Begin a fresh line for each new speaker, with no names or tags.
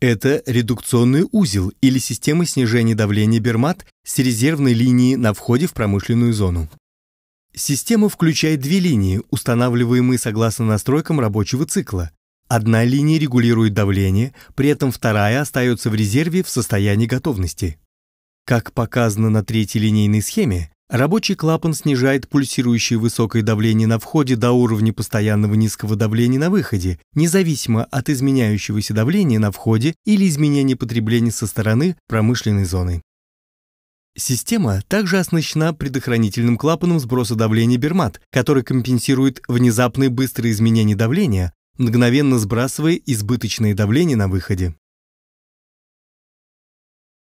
Это редукционный узел или система снижения давления Бермат с резервной линией на входе в промышленную зону. Система включает две линии, устанавливаемые согласно настройкам рабочего цикла. Одна линия регулирует давление, при этом вторая остается в резерве в состоянии готовности. Как показано на третьей линейной схеме, Рабочий клапан снижает пульсирующее высокое давление на входе до уровня постоянного низкого давления на выходе, независимо от изменяющегося давления на входе или изменения потребления со стороны промышленной зоны. Система также оснащена предохранительным клапаном сброса давления Бермат, который компенсирует внезапные быстрые изменения давления, мгновенно сбрасывая избыточное давление на выходе.